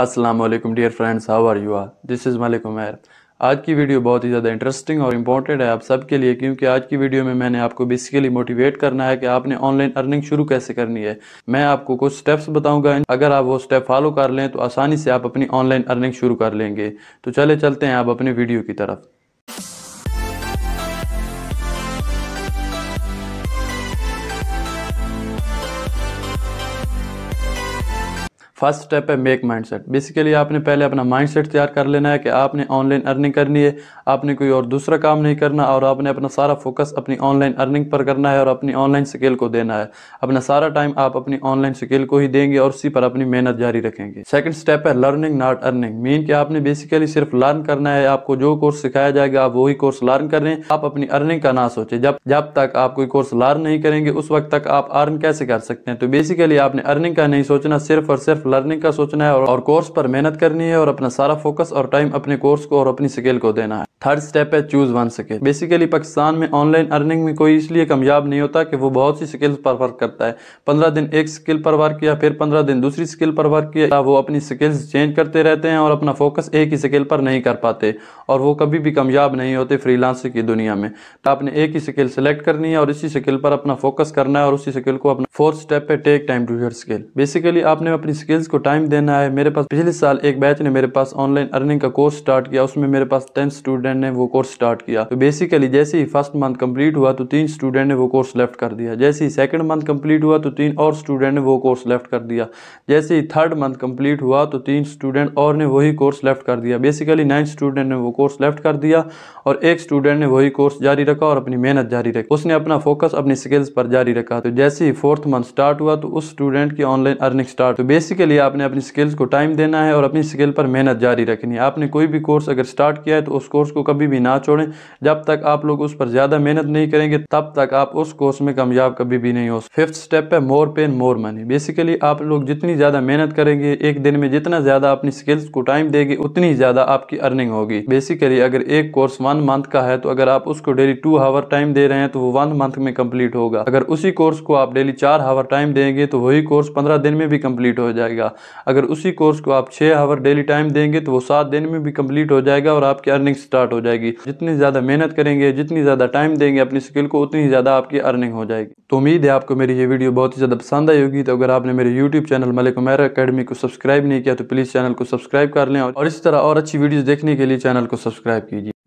अस्सलाम वालेकुम dear friends how are you are this is Malik Umair आज की वीडियो बहुत ही ज़्यादा इंटरेस्टिंग और इम्पॉर्टेंट है आप सबके लिए क्योंकि आज की वीडियो में मैंने आपको बेसिकली मोटिवेट करना है कि आपने ऑनलाइन अर्निंग शुरू कैसे करनी है मैं आपको कुछ स्टेप्स बताऊंगा अगर आप वो स्टेप फॉलो कर लें तो आसानी से आप अपनी ऑनलाइन अर्निंग शुरू कर लेंगे तो चले चलते हैं आप अपने वीडियो की तरफ फर्स्ट स्टेप है मेक माइंडसेट बेसिकली आपने पहले अपना माइंडसेट तैयार कर लेना है कि आपने ऑनलाइन अर्निंग करनी है आपने कोई और दूसरा काम नहीं करना और आपने अपना सारा फोकस अपनी ऑनलाइन अर्निंग पर करना है और अपनी ऑनलाइन स्किल को देना है अपना सारा टाइम आप अपनी ऑनलाइन स्किल को ही देंगे और उसी पर अपनी मेहनत जारी रखेंगे सेकेंड स्टेप है लर्निंग नॉट अर्निंग मीन कि आपने बेसिकली सिर्फ लर्न करना है आपको जो कोर्स सिखाया जाएगा आप वही कोर्स लर्न कर रहे हैं आप अपनी अर्निंग का ना सोचें जब जब तक आप कोई कोर्स लर्न नहीं करेंगे उस वक्त तक आप अर्न कैसे कर सकते हैं तो बेसिकली आपने अर्निंग का नहीं सोचना सिर्फ और सिर्फ लर्निंग का सोचना है और कोर्स पर मेहनत करनी है और अपना सारा फोकस और टाइम अपने कोर्स को और अपनी स्किल को देना है थर्ड स्टेप है choose one skill basically Pakistan में ऑनलाइन अर्निंग में कोई इसलिए कामयाब नहीं होता कि वो बहुत सी स्किल्स पर वर्क करता है पंद्रह दिन एक स्किल पर वर्क किया फिर पंद्रह दिन दूसरी स्किल पर वर्क किया वो अपनी स्किल्स चेंज करते रहते हैं और अपना फोकस एक ही स्किल पर नहीं कर पाते और वो कभी भी कामयाब नहीं होते फ्रीलांस की दुनिया में तो आपने एक ही स्किल सेलेक्ट करनी है और इसी स्किल पर अपना फोकस करना है और उसी स्किल को अपना फोर्थ स्टेप है take time to your skill basically आपने अपनी स्किल स्किल्स को टाइम देना है मेरे पास पिछले साल एक बैच ने मेरे पास ऑनलाइन अर्निंग का कोर्स स्टार्ट किया उसमें मेरे पास टेन स्टूडेंट ने वो कोर्स स्टार्ट किया तो बेसिकली जैसे ही फर्स्ट मंथ कंप्लीट हुआ तो तीन स्टूडेंट ने वो कोर्स लेफ्ट कर दिया जैसे ही सेकंड मंथ कंप्लीट हुआ तो तीन और स्टूडेंट ने वो कोर्स लेफ्ट कर दिया जैसे ही थर्ड मंथ कंप्लीट हुआ तो तीन स्टूडेंट और ने वही कोर्स लेफ्ट कर दिया बेसिकली नाइन स्टूडेंट ने वो कोर्स लेफ्ट कर दिया और एक स्टूडेंट ने वही कोर्स जारी रखा और अपनी मेहनत जारी रखी उसने अपना फोकस अपनी स्किल्स पर जारी रखा तो जैसे ही फोर्थ मंथ स्टार्ट हुआ तो उस स्टूडेंट की ऑनलाइन अर्निंग स्टार्ट तो बेसिकली लिए आपने अपनी स्किल्स को टाइम देना है और अपनी स्किल पर मेहनत जारी रखनी है आपने कोई भी कोर्स अगर स्टार्ट किया है तो उस कोर्स को कभी भी ना छोड़ें जब तक आप लोग उस पर ज़्यादा मेहनत नहीं करेंगे तब तक आप उस कोर्स में कामयाब कभी भी नहीं हो फिफ्थ स्टेप है more pain more money basically आप लोग जितनी ज़्यादा मेहनत करेंगे एक दिन में जितना ज़्यादा अपनी स्किल्स को टाइम देंगे उतनी ज़्यादा आपकी अर्निंग होगी बेसिकली अगर एक कोर्स वन मंथ का है तो अगर आप उसको डेली टू हावर टाइम दे रहे हैं तो वो वन मंथ में कंप्लीट होगा अगर उसी कोर्स को आप डेली चार हावर टाइम देंगे तो वही कोर्स पंद्रह दिन में भी कंप्लीट हो जाएगा जाएगा अगर उसी कोर्स को आप छः आवर डेली टाइम देंगे तो वो सात दिन में भी कम्प्लीट हो जाएगा और आपकी अर्निंग स्टार्ट हो जाएगी जितनी ज़्यादा मेहनत करेंगे जितनी ज़्यादा टाइम देंगे अपनी स्किल को उतनी ही ज़्यादा आपकी अर्निंग हो जाएगी तो उम्मीद है आपको मेरी ये वीडियो बहुत ही ज़्यादा पसंद आई होगी तो अगर आपने मेरे YouTube channel Malik Umair Academy को सब्सक्राइब नहीं किया तो प्लीज़ चैनल को सब्सक्राइब कर लें और इस तरह और अच्छी वीडियोज़ देखने के लिए चैनल को सब्सक्राइब कीजिए